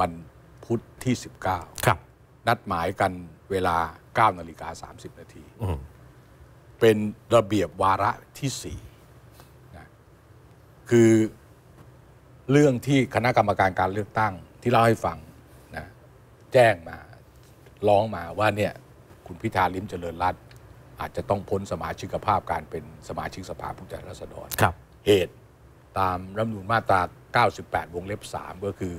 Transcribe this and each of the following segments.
วันพุธที่ 19 ครับ นัดหมายกันเวลา9นาฬิกา 30 นาที เป็นระเบียบวาระที่4นะคือเรื่องที่คณะกรรมการการเลือกตั้ง ที่เล่าให้ฟังนะแจ้งมา ร้องมาว่าเนี่ย คุณพิธาลิมเจริญรัตอาจจะต้องพ้นสมาชิกภาพการเป็นสมาชิกสภาผู้แทนราษฎรเหตุ ตามรัฐมนูลมาตรา 98 วงเล็บ 3 ก็คือ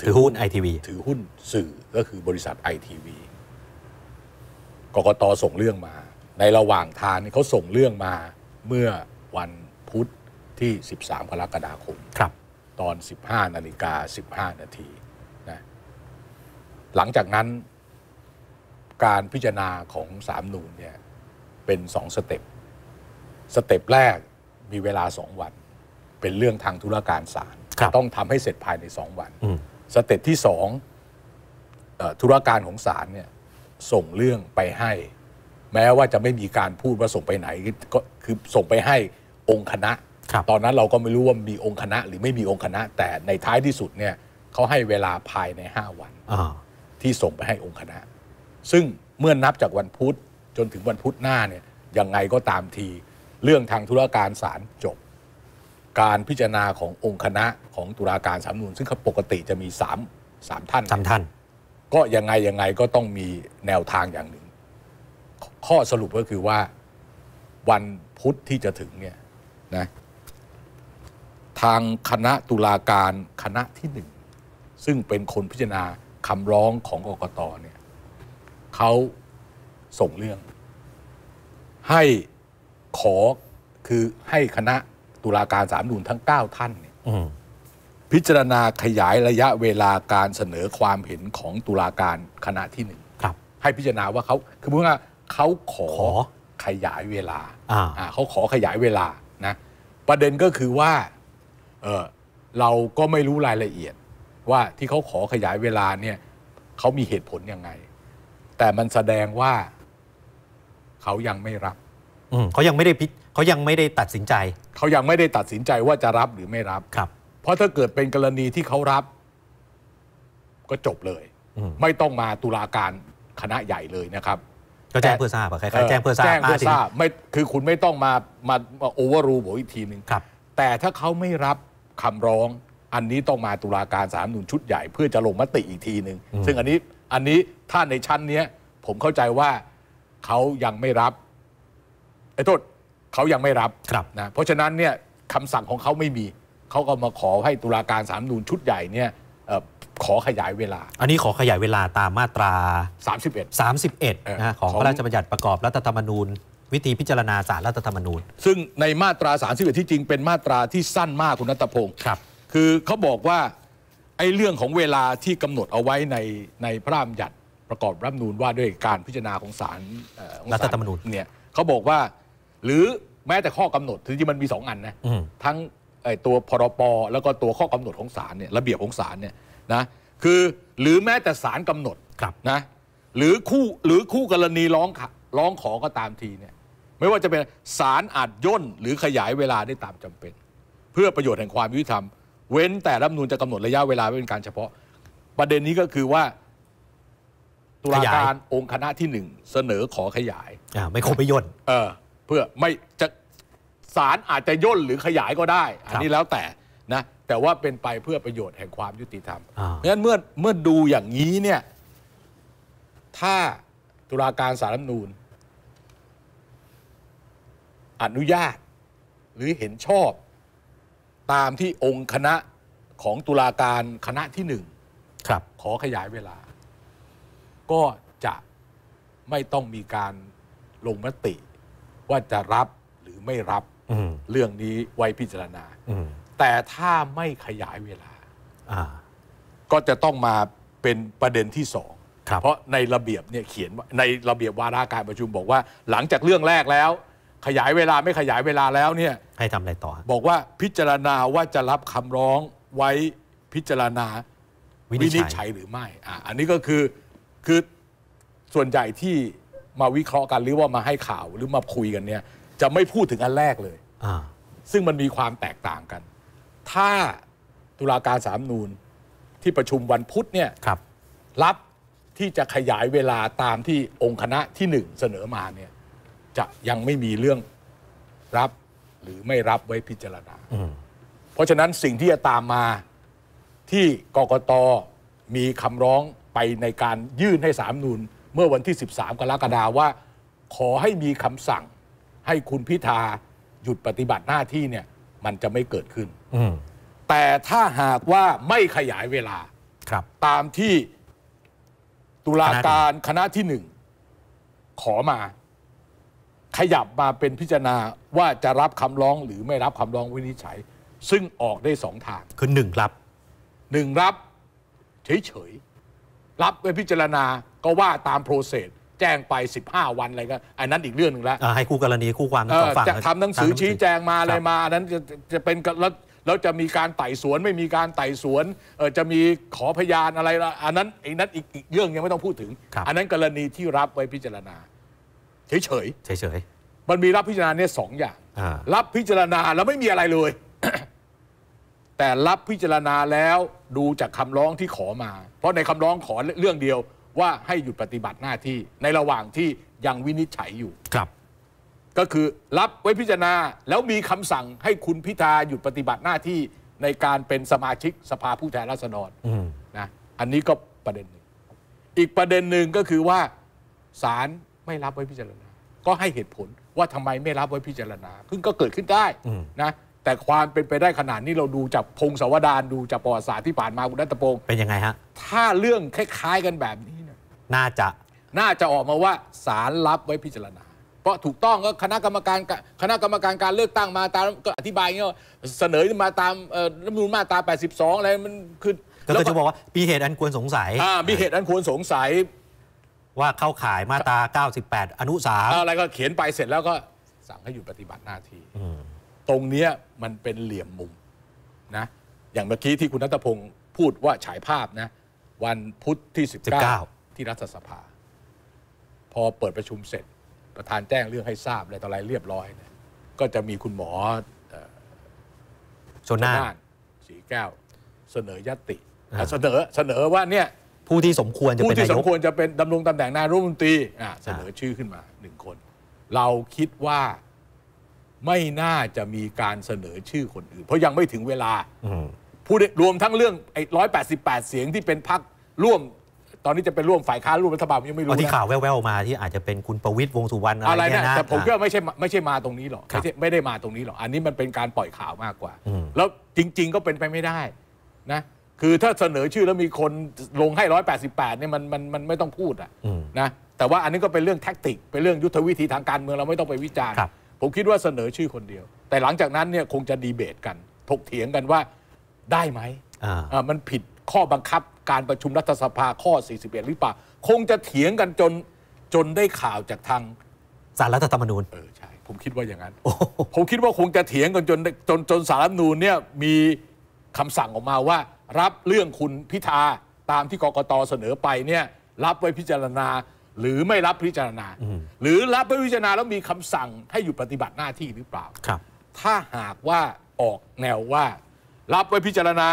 ถือหุ้นไอทีวีถือหุ้นสื่อก็คือบริษัทไอทีวีกกตส่งเรื่องมา ในระหว่างทางเขาส่งเรื่องมาเมื่อวันพุธที่ 13กรกฎาคมครับตอน 15นาฬิกา15 นาทีนะหลังจากนั้น การพิจารณาของสามนูนเนี่ย เป็นสองสเต็ป สเต็ปแรกมีเวลาสองวัน เป็นเรื่องทางธุรการศาลต้องทำให้เสร็จภายใน 2 วันสเต็ปที่สองธุรการของศาลเนี่ยส่งเรื่องไปให้ แม้ว่าจะไม่มีการพูดว่าส่งไปไหน ก็คือส่งไปให้องค์คณะ ตอนนั้นเราก็ไม่รู้ว่ามีองค์คณะ หรือไม่มีองค์คณะ แต่ในท้ายที่สุดเนี่ยเขาให้เวลาภายใน 5 วัน ที่ส่งไปให้องค์คณะ ซึ่งเมื่อนนับจากวันพุธจนถึงวันพุธหน้าเนี่ยยังไงก็ตามทีเรื่องทางธุรการศาลจบการพิจารณาขององค์คณะของตุลาการสามนูนซึ่งปกติจะมีสามสามท่านสามท่าน ก็ยังไงยังไงก็ต้องมีแนวทางอย่างหนึ่ง ข้อสรุปก็คือว่าวันพุธที่จะถึงเนี่ยนะทางคณะตุลาการคณะที่หนึ่งซึ่งเป็นคนพิจารณาคำร้องของกกตเนี่ยเขาส่งเรื่อง ให้ขอคือให้คณะตุลาการสามนูนทั้ง9ท่านเนี่ยพิจารณาขยายระยะเวลาการเสนอความเห็นของตุลาการคณะที่หนึ่งให้พิจารณาว่าเขาคือพูดง่ายเขาขอขอขยายเวลาเขาขอขยายเวลานะประเด็นก็คือว่าเเราก็ไม่รู้รายละเอียด ว่าที่เขาขอขยายเวลาเนี่ยเขามีเหตุผลยังไง แต่มันแสดงว่าเขายังไม่รับเขายังไม่ได้พิจเขายังไม่ได้ตัดสินใจ เขายังไม่ได้ตัดสินใจว่าจะรับหรือไม่รับครับ เพราะถ้าเกิดเป็นกรณีที่เขารับ ก็จบเลยไม่ต้องมาตุลาการคณะใหญ่เลยนะครับก็แจ้งเพื่อทราบะใครแจ้งเพื่อทราบแจ้งเพื่อทราบไม่ คือคุณไม่ต้องมา มาโอเวอร์รูผมอีกทีหนึ่งครับ แต่ถ้าเขาไม่รับคำร้อง อันนี้ต้องมาตุลาการสามหนุนชุดใหญ่เพื่อจะลงมติอีกทีหนึ่ง ซึ่งอันนี้อันนี้ถ้าในชั้นเนี้ย ผมเข้าใจว่าเขายังไม่รับไอ้โทษเขายังไม่รับรบนะเพราะฉะนั้นเนี่ยคำสั่งของเขาไม่มี เขาก็มาขอให้ตุลาการสามนูนชุดใหญ่เนี่ยขอขยายเวลา อันนี้ขอขยายเวลาตามมาตรา 31 31นะของพระราชบัญญัติประกอบรัฐธรรมนูญ วิธีพิจารณาสารรัฐธรรมนูญ ซึ่งในมาตรา31ที่จริงเป็นมาตราที่สั้นมากคุณนัตพงศ์ครับ คือเขาบอกว่าไอ้เรื่องของเวลาที่กำหนดเอาไว้ในในพระราชบัญญัติประกอบรัฐธรรมนูญว่าด้วยการพิจารณาของสารรัฐธรรมนูญเนี่ยเขาบอกว่าหรือแม้แต่ข้อกำหนดจริงมันมีสองอันนะทั้งตัวพรปแล้วก็ตัวข้อกำหนดของศาลเนี่ยระเบียบของศาลเนี่ยนะคือหรือแม้แต่ศาลกำหนดนะ หรือคู่หรือคู่กรณีร้อง ร้องขอก็ตามทีเนี่ย ไม่ว่าจะเป็นศาลอาจย่นหรือขยายเวลาได้ตามจำเป็น เพื่อประโยชน์แห่งความยุติธรรมเว้นแต่รัฐมนูลจะกำหนดระยะเวลาเป็นการเฉพาะประเด็นนี้ก็คือว่าตุลาการองค์คณะที่หนึ่งเสนอขอขยายไม่ครบไม่ย่นเออเพื่อไม่จะสารอาจจะย่นหรือขยายก็ได้ อันนี้แล้วแต่นะ แต่ว่าเป็นไปเพื่อประโยชน์แห่งความยุติธรรม เพราะฉะนั้นเมื่อเมื่อดูอย่างนี้เนี่ย ถ้าตุลาการสารรัฐนูลอนุญาต หรือเห็นชอบ ตามที่องค์คณะของตุลาการคณะที่หนึ่งขอขยายเวลาก็จะไม่ต้องมีการลงมติว่าจะรับหรือไม่รับเรื่องนี้ไว้พิจารณาแต่ถ้าไม่ขยายเวลาก็จะต้องมาเป็นประเด็นที่สองเพราะในระเบียบเนี่ยเขียนในระเบียบวาระการประชุมบอกว่า หลังจากเรื่องแรกแล้ว ขยายเวลาไม่ขยายเวลาแล้วเนี่ย ให้ทำอะไรต่อบอกว่าพิจารณาว่าจะรับคำร้องไว้พิจารณาวินิจฉัยหรือไม่อ่อันนี้ก็คือคือส่วนใหญ่ที่มาวิเคราะห์กัน หรือว่ามาให้ข่าวหรือมาคุยกันเนี่ย จะไม่พูดถึงอันแรกเลยซึ่งมันมีความแตกต่างกัน ถ้าตุลาการสามนูนที่ประชุมวันพุธเนี่ยครับ รับที่จะขยายเวลาตามที่องค์คณะที่หนึ่งเสนอมาเนี่ยจะยังไม่มีเรื่องรับหรือไม่รับไว้พิจารณาเพราะฉะนั้นสิ่งที่จะตามมาที่กกตมีคำร้องไปในการยื่นให้สามนูนเมื่อวันที่ 13 กรกฎาว่า ขอให้มีคำสั่ง ให้คุณพิธา หยุดปฏิบัติหน้าที่เนี่ยมันจะไม่เกิดขึ้น แต่ถ้าหากว่าไม่ขยายเวลาครับ ตามที่ตุลาการคณะที่หนึ่งขอมา ขยับมาเป็นพิจารณาว่าจะรับคำร้องหรือไม่รับคำร้องวินิจฉัย ซึ่งออกได้สองทางคือหนึ่งรับหนึ่งรับ เฉยๆ รับไปพิจารณาก็ว่าตามโปรเซสแจ้งไป 15 วันอะไรก็อันนั้นอีกเรื่องหนึ่งแล้วให้คู่กรณีคู่ความทั้งสองฝั่งจะทำหนังสือชี้แจงมาอะไรมาอันนั้นจะจะเป็นแล้วแล้วจะมีการไต่สวนไม่มีการไต่สวนจะมีขอพยานอะไร อันนั้นอีกนั้นอีกเรื่องยังไม่ต้องพูดถึงอันนั้นกรณีที่รับไว้พิจารณา เฉยเฉยเฉยเฉยมันมีรับพิจารณาเนี่ยสองอย่างรับพิจารณาแล้วไม่มีอะไรเลย แต่รับพิจารณาแล้วดูจากคำร้องที่ขอมา เพราะในคำร้องขอเรื่องเดียวว่าให้หยุดปฏิบัติหน้าที่ในระหว่างที่ยังวินิจฉัยอยู่ครับ ก็คือรับไว้พิจารณาแล้วมีคำสั่งให้คุณพิธาหยุดปฏิบัติหน้าที่ในการเป็นสมาชิกสภาผู้แทนราษฎรนะอันนี้ก็ประเด็นหนึ่งอีกประเด็นหนึ่งก็คือว่าศาลไม่รับไว้พิจารณา ก็ให้เหตุผลว่าทำไมไม่รับไว้พิจารณาขึ่นก็เกิดขึ้นได้นะแต่ความเป็นไปได้ขนาดนี้เราดูจากพงศาวดารดูจากประวัติศาสตร์ที่ผ่านมาคุณนัตพงศ์เป็นยังไงฮะถ้าเรื่องคล้ายๆ กันแบบนี้น่าจะน่าจะออกมาว่าสารรับไว้พิจารณาเพราะถูกต้องก็คณะกรรมการคณะกรรมการการเลือกตั้งมาตามก็อธิบายเงี้ยเสนอมาตามรัฐมนูลมาตรา82อะไรมันคือก็จะบอกว่ามีเหตุอันควรสงสัยมีเหตุอันควรสงสัยว่าเข้าข่ายมาตรา98 อนุสาอะไรก็เขียนไปเสร็จแล้วก็สั่งให้หยุดปฏิบัติหน้าที่ตรงเนี้ยมันเป็นเหลี่ยมมุมนะอย่างเมื่อกี้ที่คุณนัทพงศ์พูดว่าฉายภาพนะวันพุทธที่ 19ที่รัฐสภา พอเปิดประชุมเสร็จ ประธานแจ้งเรื่องให้ทราบอะไรต่ออะไรเรียบร้อยนะก็จะมีคุณหมอชนน่านสีแก้วเสนอยติ เสนอเสนอว่าเนี่ยผู้ที่สมควรจะเป็นผู้ที่สมควรจะเป็นดำรงตำแหน่งนายรัฐมนตรีเสนอชื่อขึ้นมาหนึ่งคน เราคิดว่าไม่น่าจะมีการเสนอชื่อคนอื่น เพราะยังไม่ถึงเวลาผู้รวมทั้งเรื่องไอ้ร้อยแปดสิบแปดเสียงที่เป็นพักร่วมตอนนี้จะเป็นร่วมฝ่ายค้านร่วมรัฐบาลยังไม่รู้ที่ข่าวแว่วๆมาที่อาจจะเป็นคุณประวิตยวงสุวรรณอะไรเนี่ยนะแต่ผมก็ไม่ใช่ไม่ใช่มาตรงนี้หรอกไม่ได้มาตรงนี้หรอกอันนี้มันเป็นการปล่อยข่าวมากกว่า แล้วจริง ๆ ก็เป็นไปไม่ได้นะคือถ้าเสนอชื่อแล้วมีคนลงให้ร้อยแปดสิบแปดเนี่ยมันมันมันไม่ต้องพูดอ่ะนะแต่ว่าอันนี้ก็เป็นเรื่องแท็กติกเป็นเรื่องยุทธวิธีทางการเมืองเราไม่ต้องไปวิจารณ์ผมคิดว่าเสนอชื่อคนเดียว แต่หลังจากนั้นเนี่ยคงจะดีเบตกัน ถกเถียงกันว่าได้ไหมมันผิดข้อบังคับการประชุมรัฐสภาข้อ 41หรือเปล่าคงจะเถียงกันจนจนได้ข่าวจากทางสารรัฐธรรมนูญเออใช่ผมคิดว่าอย่างนั้น ผมคิดว่าคงจะเถียงกันจนจนจนสารรัฐธรรมนูญเนี่ยมีคำสั่งออกมาว่า รับเรื่องคุณพิธา ตามที่กกตเสนอไปเนี่ยรับไว้พิจารณาหรือไม่รับพิจารณา หรือรับไว้พิจารณาแล้วมีคำสั่งให้อยู่ปฏิบัติหน้าที่หรือเปล่าครับ ถ้าหากว่าออกแนวว่า รับไว้พิจารณา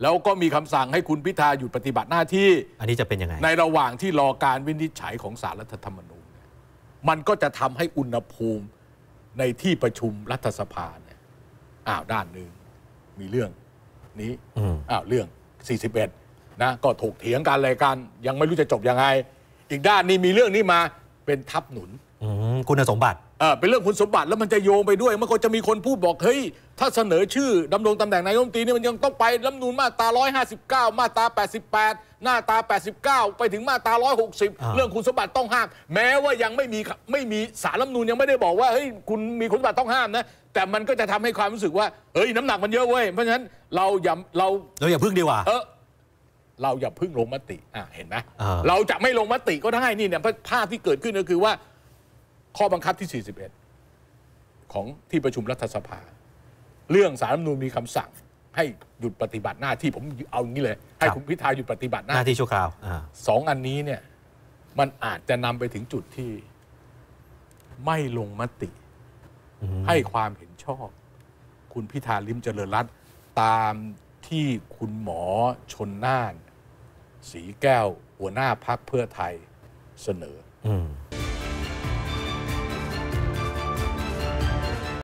แล้วก็มีคำสั่งให้คุณพิธาหยุดปฏิบัติหน้าที่ อันนี้จะเป็นยังไง ในระหว่างที่รอการวินิจฉัยของสารรัฐธรรมนูญมันก็จะทำให้อุณหภูมิในที่ประชุมรัฐสภาเนี่ย อ้าวด้านหนึ่งมีเรื่องนี้ อ้าวเรื่อง 41 นะ ก็ถกเถียงกันอะไรกัน ยังไม่รู้จะจบยังไง อีกด้านนี้มีเรื่องนี้มาเป็นทับหนุนคุณสมบัติเป็นเรื่องคุณสมบัติแล้วมันจะโยงไปด้วยมันก็จะมีคนพูดบอกเฮ้ยถ้าเสนอชื่อดำรงตำแหน่งนายกรัฐมนตรีนี่มันยังต้องไปรัฐนูลมาตรา159 มาตรา88 หน้าตา 89 ไปถึงมาตรา160 เรื่องคุณสมบัติต้องห้ามแม้ว่ายังไม่มีไม่มีสารรัฐนูลยังไม่ได้บอกว่าเฮ้ยคุณมีคุณสมบัติต้องห้ามนะแต่มันก็จะทำให้ความรู้สึกว่าเฮ้ยน้ำหนักมันเยอะเว้ยเพราะฉะนั้นเราอย่าเราเราอย่าพึ่งดีกว่าเออเราอย่าพึ่งลงมติอ่าเห็นไหมเราจะไม่ลงมติก็ได้นี่เนี่ยภาพที่เกิดขึ้นก็คือว่าข้อบังคับที่ 41 ของที่ประชุมรัฐสภา เรื่องสารรัฐมนูญมีคำสั่งให้หยุดปฏิบัติหน้าที่ผมเอางี้เลยให้คุณพิธาหยุดปฏิบัติหน้าที่ชั่วคราวสองอันนี้เนี่ยมันอาจจะนำไปถึงจุดที่ไม่ลงมติ ให้ความเห็นชอบ คุณพิธาลิมเจริญรัตตามที่คุณหมอชนน่านสีแก้วหัวหน้าพักเพื่อไทยเสนอ อ